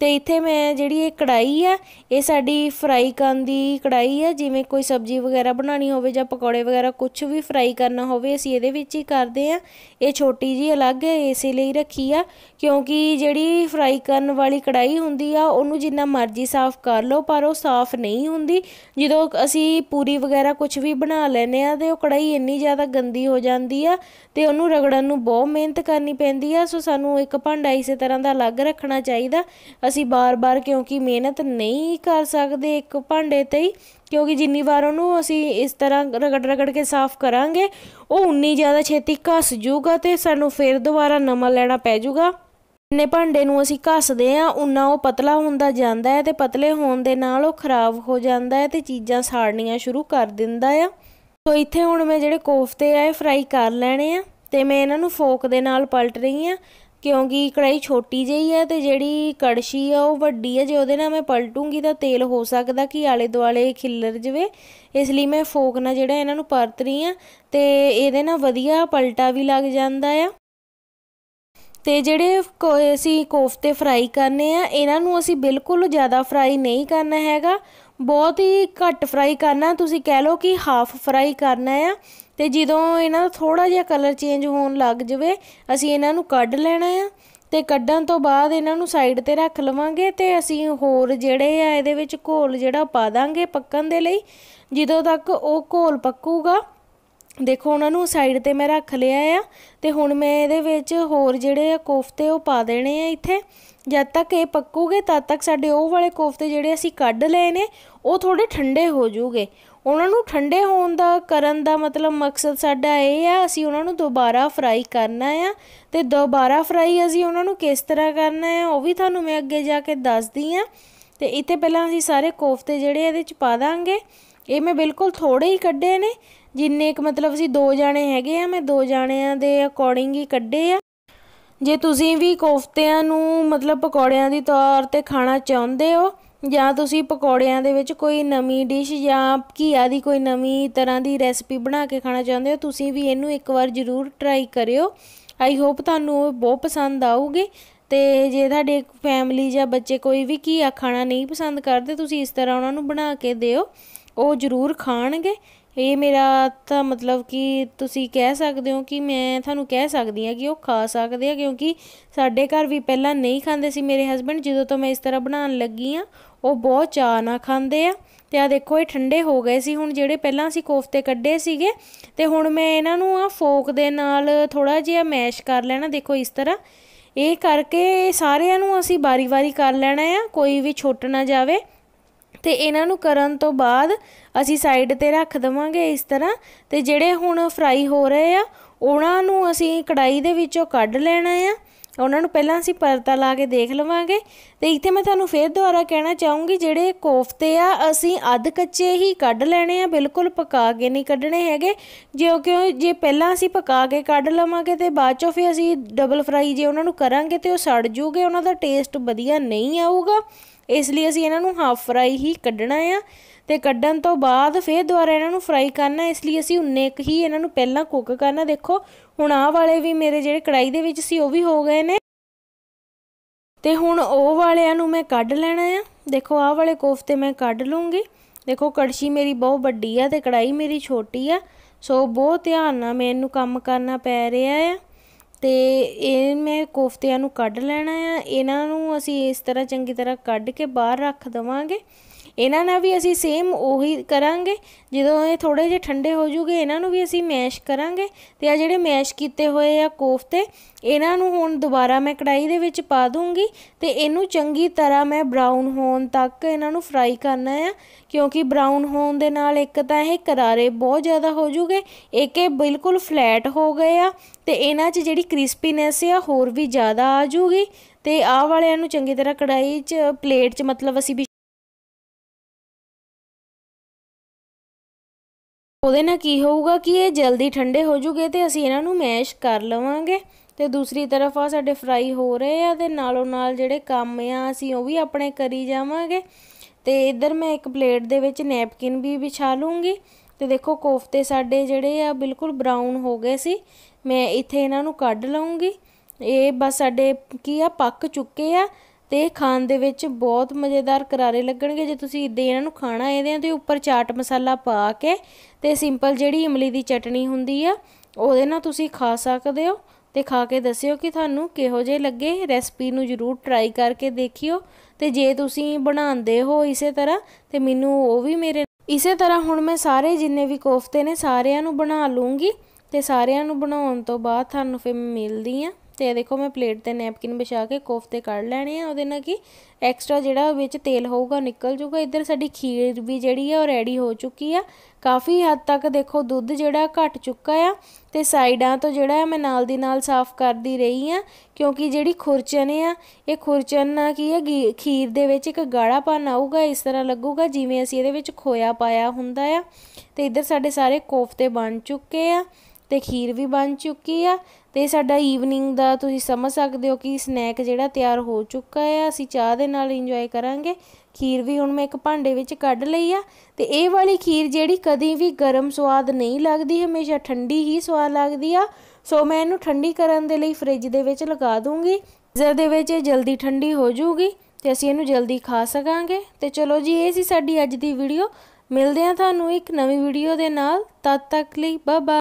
ਤੇ ਇੱਥੇ ਮੈਂ ਜਿਹੜੀ ਇਹ ਕੜਾਈ ਆ ਇਹ ਸਾਡੀ ਫਰਾਈ ਕਰਨ ਦੀ ਕੜਾਈ ਆ ਜਿਵੇਂ ਕੋਈ ਸਬਜ਼ੀ ਵਗੈਰਾ ਬਣਾਣੀ ਹੋਵੇ ਜਾਂ ਪਕੌੜੇ ਵਗੈਰਾ ਕੁਝ ਵੀ ਫਰਾਈ ਕਰਨਾ ਹੋਵੇ ਅਸੀਂ ਇਹਦੇ ਵਿੱਚ ਹੀ ਕਰਦੇ ਆ ਇਹ ਛੋਟੀ ਜੀ ਅਲੱਗ ਇਸੇ ਲਈ ਰੱਖੀ ਆ ਕਿਉਂਕਿ ਜਿਹੜੀ ਫਰਾਈ ਕਰਨ ਵਾਲੀ ਕੜਾਈ ਹੁੰਦੀ ਆ ਉਹਨੂੰ ਜਿੰਨਾ ਮਰਜ਼ੀ ਸਾਫ਼ ਕਰ ਲਓ ਪਰ ਉਹ ਸਾਫ਼ ਨਹੀਂ ਹੁੰਦੀ ਜਦੋਂ ਅਸੀਂ ਪੂਰੀ ਵਗੈਰਾ ਕੁਝ ਵੀ ਬਣਾ ਲੈਨੇ ਆ ਤੇ ਉਹ ਕੜਾਈ ਇੰਨੀ ਜ਼ਿਆਦਾ ਗੰਦੀ ਹੋ ਜਾਂਦੀ ਆ ਤੇ ਉਹਨੂੰ ਰਗੜਨ ਨੂੰ ਬਹੁਤ ਮਿਹਨਤ ਕਰਨੀ ਪੈਂਦੀ ਆ ਸੋ ਸਾਨੂੰ ਇੱਕ ਭਾਂਡਾ ਇਸੇ ਤਰ੍ਹਾਂ ਦਾ ਅਲੱਗ ਰੱਖਣਾ ਚਾਹੀਦਾ ਅਸੀਂ ਬਾਰ-ਬਾਰ ਕਿਉਂਕਿ ਮਿਹਨਤ ਨਹੀਂ ਕਰ ਸਕਦੇ ਇੱਕ ਭਾਂਡੇ ਤੇ ਹੀ ਕਿਉਂਕਿ ਜਿੰਨੀ ਵਾਰ ਉਹਨੂੰ ਅਸੀਂ ਇਸ ਤਰ੍ਹਾਂ ਰਗੜ-ਰਗੜ ਕੇ ਸਾਫ਼ ਕਰਾਂਗੇ ਉਹ ਉਨੀ ਜ਼ਿਆਦਾ ਛੇਤੀ ਘਸ ਜਾਊਗਾ ਤੇ ਸਾਨੂੰ ਫੇਰ ਦੁਬਾਰਾ ਨਵਾਂ ਲੈਣਾ ਪੈ ਜਾਊਗਾ ਜਿੰਨੇ ਭਾਂਡੇ ਨੂੰ ਅਸੀਂ ਘਸਦੇ ਆ ਉਨਾ ਉਹ ਪਤਲਾ ਹੁੰਦਾ ਜਾਂਦਾ ਹੈ ਤੇ ਪਤਲੇ ਹੋਣ ਦੇ ਨਾਲ ਉਹ ਖਰਾਬ ਹੋ ਜਾਂਦਾ ਹੈ ਤੇ ਚੀਜ਼ਾਂ ਸਾੜਨੀਆਂ ਸ਼ੁਰੂ ਕਰ ਦਿੰਦਾ ਆ ਸੋ ਇੱਥੇ ਹੁਣ ਮੈਂ ਜਿਹੜੇ ਕੋਫਤੇ ਆ ਇਹ ਫਰਾਈ ਕਰ ਲੈਣੇ ਆ ਤੇ ਮੈਂ ਇਹਨਾਂ ਨੂੰ ਫੋਕ ਦੇ ਨਾਲ ਪਲਟ ਰਹੀ ਆ ਕਿਉਂਕਿ ਕੜਾਈ ਛੋਟੀ ਜਿਹੀ ਹੈ ਤੇ ਜਿਹੜੀ ਕੜਛੀ ਆ ਉਹ ਵੱਡੀ ਹੈ ਜੇ ਉਹਦੇ ਨਾਲ ਮੈਂ ਪਲਟੂੰਗੀ ਤਾਂ ਤੇਲ ਹੋ ਸਕਦਾ ਕਿ ਆਲੇ ਦੁਆਲੇ ਖਿੱਲਰ ਜਵੇ ਇਸ ਲਈ ਮੈਂ ਫੋਕ ਨਾਲ ਜਿਹੜਾ ਇਹਨਾਂ ਨੂੰ ਪਰਤ ਰਹੀ ਆ ਤੇ ਇਹਦੇ ਨਾਲ ਵਧੀਆ ਪਲਟਾ ਵੀ ਲੱਗ ਜਾਂਦਾ ਆ ਤੇ ਜਿਹੜੇ ਅਸੀਂ ਕੋਫਤੇ ਫਰਾਈ ਕਰਨੇ ਆ ਇਹਨਾਂ ਨੂੰ ਅਸੀਂ ਬਿਲਕੁਲ ਜ਼ਿਆਦਾ ਫਰਾਈ ਨਹੀਂ ਕਰਨਾ ਹੈਗਾ ਬਹੁਤ ਹੀ ਘੱਟ ਫਰਾਈ ਕਰਨਾ ਤੁਸੀਂ ਕਹਿ ਲਓ ਕਿ ਹਾਫ ਫਰਾਈ ਕਰਨਾ ਆ ਤੇ ਜਦੋਂ ਇਹਨਾਂ ਦਾ ਥੋੜਾ ਜਿਹਾ ਕਲਰ ਚੇਂਜ ਹੋਣ ਲੱਗ ਜਵੇ ਅਸੀਂ ਇਹਨਾਂ ਨੂੰ ਕੱਢ ਲੈਣਾ ਆ ਤੇ ਕੱਢਣ ਤੋਂ ਬਾਅਦ ਇਹਨਾਂ ਨੂੰ ਸਾਈਡ ਤੇ ਰੱਖ ਲਵਾਂਗੇ ਤੇ ਅਸੀਂ ਹੋਰ ਜਿਹੜੇ ਆ ਇਹਦੇ ਵਿੱਚ ਘੋਲ ਜਿਹੜਾ ਪਾ ਦਾਂਗੇ ਪੱਕਣ ਦੇ ਲਈ ਜਦੋਂ ਤੱਕ ਉਹ ਘੋਲ ਪੱਕੂਗਾ ਦੇਖੋ ਉਹਨਾਂ ਨੂੰ ਸਾਈਡ ਤੇ ਮੈਂ ਰੱਖ ਲਿਆ ਆ ਤੇ ਹੁਣ ਮੈਂ ਇਹਦੇ ਵਿੱਚ ਹੋਰ ਜਿਹੜੇ ਆ ਕੋਫਤੇ ਉਹ ਪਾ ਦੇਣੇ ਆ ਇੱਥੇ ਜਦ ਤੱਕ ਇਹ ਪੱਕੂਗੇ ਤਦ ਤੱਕ ਸਾਡੇ ਉਹ ਵਾਲੇ ਕੋਫਤੇ ਜਿਹੜੇ ਅਸੀਂ ਕੱਢ ਲਏ ਨੇ ਉਹ ਥੋੜੇ ਠੰਡੇ ਹੋ ਜੂਗੇ ਉਹਨਾਂ ਨੂੰ ਠੰਡੇ ਹੋਣ ਦਾ ਕਰਨ ਦਾ ਮਤਲਬ ਮਕਸਦ ਸਾਡਾ ਇਹ ਆ ਅਸੀਂ ਉਹਨਾਂ ਨੂੰ ਦੁਬਾਰਾ ਫਰਾਈ ਕਰਨਾ ਆ ਤੇ ਦੁਬਾਰਾ ਫਰਾਈ ਅਸੀਂ ਉਹਨਾਂ ਨੂੰ ਕਿਸ ਤਰ੍ਹਾਂ ਕਰਨਾ ਆ ਉਹ ਵੀ ਤੁਹਾਨੂੰ ਮੈਂ ਅੱਗੇ ਜਾ ਕੇ ਦੱਸਦੀ ਆ ਤੇ ਇੱਥੇ ਪਹਿਲਾਂ ਅਸੀਂ ਸਾਰੇ ਕੋਫਤੇ ਜਿਹੜੇ ਇਹਦੇ ਚ ਪਾ ਦਾਂਗੇ ਇਹ ਮੈਂ ਬਿਲਕੁਲ ਥੋੜੇ ਹੀ ਕੱਢੇ ਨੇ ਜਿੰਨੇ ਇੱਕ ਮਤਲਬ ਅਸੀਂ ਦੋ ਜਾਣੇ ਹੈਗੇ ਆ ਮੈਂ ਦੋ ਜਾਣਿਆਂ ਦੇ ਅਕੋਰਡਿੰਗ ਹੀ ਕੱਢੇ ਆ ਜੇ ਤੁਸੀਂ ਵੀ ਕੋਫਤਿਆਂ ਨੂੰ ਮਤਲਬ ਪਕੌੜਿਆਂ ਦੀ ਤੌਰ ਤੇ ਖਾਣਾ ਚਾਹੁੰਦੇ ਹੋ ਜਾਂ ਤੁਸੀਂ ਪਕੌੜਿਆਂ ਦੇ ਵਿੱਚ ਕੋਈ ਨਵੀਂ ਡਿਸ਼ ਜਾਂ ਘੀਆ ਦੀ ਕੋਈ ਨਵੀਂ ਤਰ੍ਹਾਂ ਦੀ ਰੈਸਪੀ ਬਣਾ ਕੇ ਖਾਣਾ ਚਾਹੁੰਦੇ ਹੋ ਤੁਸੀਂ ਵੀ ਇਹਨੂੰ ਇੱਕ ਵਾਰ ਜ਼ਰੂਰ ਟਰਾਈ ਕਰਿਓ ਆਈ ਹੋਪ ਤੁਹਾਨੂੰ ਉਹ ਬਹੁਤ ਪਸੰਦ ਆਊਗੀ ਤੇ ਜੇ ਤੁਹਾਡੇ ਫੈਮਿਲੀ ਜਾਂ ਬੱਚੇ ਕੋਈ ਵੀ ਘੀਆ ਖਾਣਾ ਨਹੀਂ ਪਸੰਦ ਕਰਦੇ ਤੁਸੀਂ ਇਸ ਤਰ੍ਹਾਂ ਉਹਨਾਂ ਨੂੰ ਬਣਾ ਕੇ ਦਿਓ ਉਹ ਜ਼ਰੂਰ ਖਾਣਗੇ ਇਹ ਮੇਰਾ ਤਾਂ ਮਤਲਬ ਕਿ ਤੁਸੀਂ ਕਹਿ ਸਕਦੇ ਹੋ ਕਿ ਮੈਂ ਤੁਹਾਨੂੰ ਕਹਿ ਸਕਦੀ ਹਾਂ ਕਿ ਉਹ ਖਾ ਸਕਦੇ ਆ ਕਿਉਂਕਿ ਸਾਡੇ ਘਰ ਵੀ ਪਹਿਲਾਂ ਨਹੀਂ ਖਾਂਦੇ ਸੀ ਮੇਰੇ ਹਸਬੰਡ ਜਦੋਂ ਤੋਂ ਮੈਂ ਇਸ ਤਰ੍ਹਾਂ ਬਣਾਉਣ ਲੱਗੀ ਆ ਉਹ ਬਹੁਤ ਚਾਹ ਨਾਲ ਖਾਂਦੇ ਆ ਤੇ ਆ ਦੇਖੋ ਇਹ ਠੰਡੇ ਹੋ ਗਏ ਸੀ ਹੁਣ ਜਿਹੜੇ ਪਹਿਲਾਂ ਅਸੀਂ ਕੋਫਤੇ ਕੱਢੇ ਸੀਗੇ ਤੇ ਹੁਣ ਮੈਂ ਇਹਨਾਂ ਨੂੰ ਆ ਫੋਕ ਦੇ ਨਾਲ ਥੋੜਾ ਜਿਹਾ ਮੈਸ਼ ਕਰ ਲੈਣਾ ਦੇਖੋ ਇਸ ਤਰ੍ਹਾਂ ਇਹ ਕਰਕੇ ਸਾਰਿਆਂ ਨੂੰ ਅਸੀਂ ਬਾਰੀ-ਬਾਰੀ ਕਰ ਲੈਣਾ ਆ ਕੋਈ ਵੀ ਛੁੱਟ ਨਾ ਜਾਵੇ ਤੇ ਇਹਨਾਂ ਨੂੰ ਕਰਨ ਤੋਂ ਬਾਅਦ ਅਸੀਂ ਸਾਈਡ ਤੇ ਰੱਖ ਦਵਾਂਗੇ ਇਸ ਤਰ੍ਹਾਂ ਤੇ ਜਿਹੜੇ ਹੁਣ ਫਰਾਈ ਹੋ ਰਹੇ ਆ ਉਹਨਾਂ ਨੂੰ ਅਸੀਂ ਕੜਾਈ ਦੇ ਵਿੱਚੋਂ ਕੱਢ ਲੈਣਾ ਆ ਉਹਨਾਂ ਨੂੰ ਪਹਿਲਾਂ ਅਸੀਂ ਪਰਤਾ ਲਾ ਕੇ ਦੇਖ ਲਵਾਂਗੇ ਤੇ ਇੱਥੇ ਮੈਂ ਤੁਹਾਨੂੰ ਫੇਰ ਦੁਬਾਰਾ ਕਹਿਣਾ ਚਾਹੂੰਗੀ ਜਿਹੜੇ ਕੋਫਤੇ ਆ ਅਸੀਂ ਅੱਧ ਕੱਚੇ ਹੀ ਕੱਢ ਲੈਣੇ ਆ ਬਿਲਕੁਲ ਪਕਾ ਕੇ ਨਹੀਂ ਕੱਢਣੇ ਹੈਗੇ ਜੇ ਕਿ ਜੇ ਪਹਿਲਾਂ ਅਸੀਂ ਪਕਾ ਕੇ ਕੱਢ ਲਵਾਂਗੇ ਤੇ ਬਾਅਦ ਚੋਂ ਫੇਰ ਅਸੀਂ ਡਬਲ ਫਰਾਈ ਜੇ ਉਹਨਾਂ ਨੂੰ ਕਰਾਂਗੇ ਤੇ ਉਹ ਸੜ ਜੂਗੇ ਉਹਨਾਂ ਦਾ ਟੇਸਟ ਵਧੀਆ ਨਹੀਂ ਆਊਗਾ ਇਸ ਲਈ ਅਸੀਂ ਇਹਨਾਂ ਨੂੰ ਹਾਫ ਫਰਾਈ ਹੀ ਕੱਢਣਾ ਆ ਤੇ ਕੱਢਣ ਤੋਂ ਬਾਅਦ ਫੇਰ ਦੁਬਾਰਾ ਇਹਨਾਂ ਨੂੰ ਫਰਾਈ ਕਰਨਾ ਇਸ ਲਈ ਅਸੀਂ ਉਨੇ ਇੱਕ ਹੀ ਇਹਨਾਂ ਨੂੰ ਪਹਿਲਾਂ ਕੁੱਕ ਕਰਨਾ ਦੇਖੋ ਹੁਣ ਆਹ ਵਾਲੇ ਵੀ ਮੇਰੇ ਜਿਹੜੇ ਕੜਾਈ ਦੇ ਵਿੱਚ ਸੀ ਉਹ ਵੀ ਹੋ ਗਏ ਨੇ ਤੇ ਹੁਣ ਉਹ ਵਾਲਿਆਂ ਨੂੰ ਮੈਂ ਕੱਢ ਲੈਣਾ ਆ ਦੇਖੋ ਆਹ ਵਾਲੇ ਕੋਫਤੇ ਮੈਂ ਕੱਢ ਲੂੰਗੀ ਦੇਖੋ ਕੜਛੀ ਮੇਰੀ ਬਹੁਤ ਵੱਡੀ ਆ ਤੇ ਕੜਾਈ ਮੇਰੀ ਛੋਟੀ ਆ ਸੋ ਬਹੁਤ ਧਿਆਨ ਨਾਲ ਮੈਨੂੰ ਕੰਮ ਕਰਨਾ ਪੈ ਰਿਹਾ ਆ ਤੇ ਇਹ ਮੈਂ ਕੋਫਤਿਆਂ ਨੂੰ ਕੱਢ ਲੈਣਾ ਆ ਇਹਨਾਂ ਨੂੰ ਅਸੀਂ ਇਸ ਤਰ੍ਹਾਂ ਚੰਗੀ ਤਰ੍ਹਾਂ ਕੱਢ ਕੇ ਬਾਹਰ ਰੱਖ ਦਵਾਂਗੇ ਇਹਨਾਂ ਨਾਲ ਵੀ ਅਸੀਂ ਸੇਮ ਉਹੀ ਕਰਾਂਗੇ ਜਦੋਂ ਇਹ ਥੋੜੇ ਜਿਹਾ ਠੰਡੇ ਹੋ ਜੂਗੇ ਇਹਨਾਂ ਨੂੰ ਵੀ ਅਸੀਂ ਮੈਸ਼ ਕਰਾਂਗੇ ਤੇ ਆ ਜਿਹੜੇ ਮੈਸ਼ ਕੀਤੇ ਹੋਏ ਆ ਕੋਫਤੇ ਇਹਨਾਂ ਨੂੰ ਹੁਣ ਦੁਬਾਰਾ ਮੈਂ ਕੜਾਈ ਦੇ ਵਿੱਚ ਪਾ ਦੂੰਗੀ ਤੇ ਇਹਨੂੰ ਚੰਗੀ ਤਰ੍ਹਾਂ ਮੈਂ ਬ੍ਰਾਊਨ ਹੋਣ ਤੱਕ ਇਹਨਾਂ ਨੂੰ ਫਰਾਈ ਕਰਨਾ ਆ ਕਿਉਂਕਿ ਬ੍ਰਾਊਨ ਹੋਣ ਦੇ ਨਾਲ ਇੱਕ ਤਾਂ ਇਹ ਕਰਾਰੇ ਬਹੁਤ ਜ਼ਿਆਦਾ ਹੋ ਜੂਗੇ ਇੱਕ ਇਹ ਬਿਲਕੁਲ ਫਲੈਟ ਹੋ ਗਏ ਆ ਤੇ ਇਹਨਾਂ 'ਚ ਜਿਹੜੀ ਕ੍ਰਿਸਪੀਨੈਸ ਆ ਹੋਰ ਵੀ ਜ਼ਿਆਦਾ ਆ ਜੂਗੀ ਤੇ ਆਹ ਵਾਲਿਆਂ ਨੂੰ ਚੰਗੀ ਤਰ੍ਹਾਂ ਕੜਾਈ 'ਚ ਪਲੇਟ 'ਚ ਮਤਲਬ ਅਸੀਂ ਉਹਦੇ ਨਾਲ ਕੀ ਹੋਊਗਾ ਕਿ ਇਹ ਜਲਦੀ ਠੰਡੇ ਹੋ ਜੂਗੇ ਤੇ ਅਸੀਂ ਇਹਨਾਂ ਨੂੰ ਮੈਸ਼ ਕਰ ਲਵਾਂਗੇ ਤੇ ਦੂਸਰੀ ਤਰਫ ਆ ਸਾਡੇ ਫਰਾਈ ਹੋ ਰਹੇ ਆ ਤੇ ਨਾਲੋਂ ਨਾਲ ਜਿਹੜੇ ਕੰਮ ਆ ਅਸੀਂ ਉਹ ਵੀ ਆਪਣੇ ਕਰੀ ਜਾਵਾਂਗੇ ਤੇ ਇੱਧਰ ਮੈਂ ਇੱਕ ਪਲੇਟ ਦੇ ਵਿੱਚ ਨੈਪਕਿਨ ਵੀ ਵਿਛਾ ਲੂੰਗੀ ਤੇ ਦੇਖੋ ਕੋਫਤੇ ਸਾਡੇ ਜਿਹੜੇ ਆ ਬਿਲਕੁਲ ਬ੍ਰਾਊਨ ਹੋ ਗਏ ਸੀ ਮੈਂ ਇੱਥੇ ਇਹਨਾਂ ਨੂੰ ਕੱਢ ਲਵਾਂਗੀ ਇਹ ਬਸ ਸਾਡੇ ਕੀ ਆ ਪੱਕ ਚੁੱਕੇ ਆ ਤੇ ਖਾਣ ਦੇ ਵਿੱਚ ਬਹੁਤ ਮਜ਼ੇਦਾਰ ਕਰਾਰੇ ਲੱਗਣਗੇ ਜੇ ਤੁਸੀਂ ਇਦਾਂ ਇਹਨਾਂ ਨੂੰ ਖਾਣਾ ਇਹਦੇ ਤੇ ਉੱਪਰ ਚਾਟ ਮਸਾਲਾ ਪਾ ਕੇ ਤੇ ਸਿੰਪਲ ਜਿਹੜੀ ਇਮਲੀ ਦੀ ਚਟਣੀ ਹੁੰਦੀ ਆ ਉਹਦੇ ਨਾਲ ਤੁਸੀਂ ਖਾ ਸਕਦੇ ਹੋ ਤੇ ਖਾ ਕੇ ਦੱਸਿਓ ਕਿ ਤੁਹਾਨੂੰ ਕਿਹੋ ਜਿਹੇ ਲੱਗੇ ਰੈਸਪੀ ਨੂੰ ਜਰੂਰ ਟਰਾਈ ਕਰਕੇ ਦੇਖਿਓ ਤੇ ਜੇ ਤੁਸੀਂ ਬਣਾਉਂਦੇ ਹੋ ਇਸੇ ਤਰ੍ਹਾਂ ਤੇ ਮੈਨੂੰ ਉਹ ਵੀ ਮੇਰੇ ਇਸੇ ਤਰ੍ਹਾਂ ਹੁਣ ਮੈਂ ਸਾਰੇ ਜਿੰਨੇ ਵੀ ਕੋਫਤੇ ਨੇ ਸਾਰਿਆਂ ਨੂੰ ਬਣਾ ਲੂੰਗੀ ਤੇ ਸਾਰਿਆਂ ਨੂੰ ਬਣਾਉਣ ਤੋਂ ਬਾਅਦ ਤੁਹਾਨੂੰ ਫਿਰ ਮਿਲਦੀ ਆ ਤੇ ਇਹ ਦੇਖੋ ਮੈਂ ਪਲੇਟ ਤੇ ਨੈਪਕਿਨ ਵਿਛਾ ਕੇ ਕੋਫਤੇ ਕੱਢ ਲੈਣੇ ਆ ਉਹਦੇ ਨਾਲ ਕਿ ਐਕਸਟਰਾ ਜਿਹੜਾ ਵਿੱਚ ਤੇਲ ਹੋਊਗਾ ਨਿਕਲ ਜਾਊਗਾ ਇੱਧਰ ਸਾਡੀ ਖੀਰ ਵੀ ਜਿਹੜੀ ਆ ਉਹ ਰੈਡੀ ਹੋ ਚੁੱਕੀ ਆ ਕਾਫੀ ਹੱਦ ਤੱਕ ਦੇਖੋ ਦੁੱਧ ਜਿਹੜਾ ਘਟ ਚੁੱਕਾ ਆ ਤੇ ਸਾਈਡਾਂ ਤੋਂ ਜਿਹੜਾ ਮੈਂ ਨਾਲ ਦੀ ਨਾਲ ਸਾਫ਼ ਕਰਦੀ ਰਹੀ ਆ ਕਿਉਂਕਿ ਜਿਹੜੀ ਖੁਰਚਨ ਆ ਇਹ ਖੁਰਚਨ ਨਾ ਕੀ ਹੈ ਖੀਰ ਦੇ ਵਿੱਚ ਇੱਕ ਗਾੜਾਪਨ ਆਊਗਾ ਇਸ ਤਰ੍ਹਾਂ ਲੱਗੂਗਾ ਜਿਵੇਂ ਅਸੀਂ ਇਹਦੇ ਵਿੱਚ ਖੋਇਆ ਪਾਇਆ ਹੁੰਦਾ ਆ ਤੇ ਇੱਧਰ ਸਾਡੇ ਸਾਰੇ ਕੋਫਤੇ ਬਣ ਚੁੱਕੇ ਆ ਤੇ ਖੀਰ ਵੀ ਬਣ ਚੁੱਕੀ ਆ ਤੇ ਸਾਡਾ ਈਵਨਿੰਗ ਦਾ ਤੁਸੀਂ ਸਮਝ ਸਕਦੇ ਹੋ ਕਿ ਸਨੈਕ ਜਿਹੜਾ ਤਿਆਰ ਹੋ ਚੁੱਕਾ ਹੈ ਅਸੀਂ ਚਾਹ ਦੇ ਨਾਲ ਇੰਜੋਏ ਕਰਾਂਗੇ ਖੀਰ ਵੀ ਹੁਣ ਮੈਂ ਇੱਕ ਭਾਂਡੇ ਵਿੱਚ ਕੱਢ ਲਈ ਆ ਤੇ ਇਹ ਵਾਲੀ ਖੀਰ ਜਿਹੜੀ ਕਦੀ ਵੀ ਗਰਮ ਸਵਾਦ ਨਹੀਂ ਲੱਗਦੀ ਹਮੇਸ਼ਾ ਠੰਡੀ ਹੀ ਸਵਾਦ ਲੱਗਦੀ ਆ ਸੋ ਮੈਂ ਇਹਨੂੰ ਠੰਡੀ ਕਰਨ ਦੇ ਲਈ ਫ੍ਰਿਜ ਦੇ ਵਿੱਚ ਲਗਾ ਦੂੰਗੀ ਜਿਹਦੇ ਦੇ ਵਿੱਚ ਜਲਦੀ ਠੰਡੀ ਹੋ ਜਾਊਗੀ ਤੇ ਅਸੀਂ ਇਹਨੂੰ ਜਲਦੀ ਖਾ ਸਕਾਂਗੇ ਤੇ ਚਲੋ ਜੀ ਇਹ ਸੀ ਸਾਡੀ ਅੱਜ ਦੀ ਵੀਡੀਓ ਮਿਲਦੇ ਆ ਤੁਹਾਨੂੰ ਇੱਕ ਨਵੀਂ ਵੀਡੀਓ ਦੇ ਨਾਲ ਤਦ ਤੱਕ ਲਈ ਬਾਏ